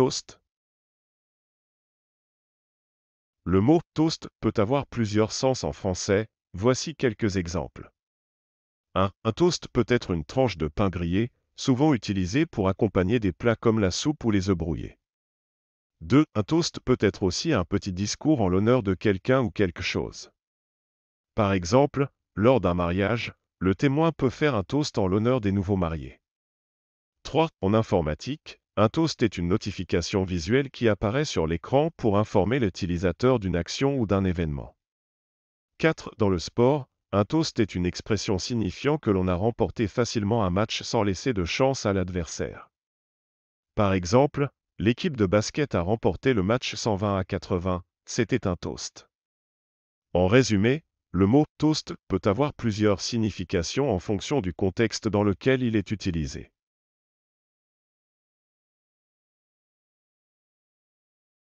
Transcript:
Toast Le mot toast peut avoir plusieurs sens en français, voici quelques exemples. 1. Un toast peut être une tranche de pain grillé, souvent utilisée pour accompagner des plats comme la soupe ou les œufs brouillés. 2. Un toast peut être aussi un petit discours en l'honneur de quelqu'un ou quelque chose. Par exemple, lors d'un mariage, le témoin peut faire un toast en l'honneur des nouveaux mariés. 3. En informatique, un toast est une notification visuelle qui apparaît sur l'écran pour informer l'utilisateur d'une action ou d'un événement. 4. Dans le sport, un toast est une expression signifiant que l'on a remporté facilement un match sans laisser de chance à l'adversaire. Par exemple, l'équipe de basket a remporté le match 120 à 80, c'était un toast. En résumé, le mot toast peut avoir plusieurs significations en fonction du contexte dans lequel il est utilisé.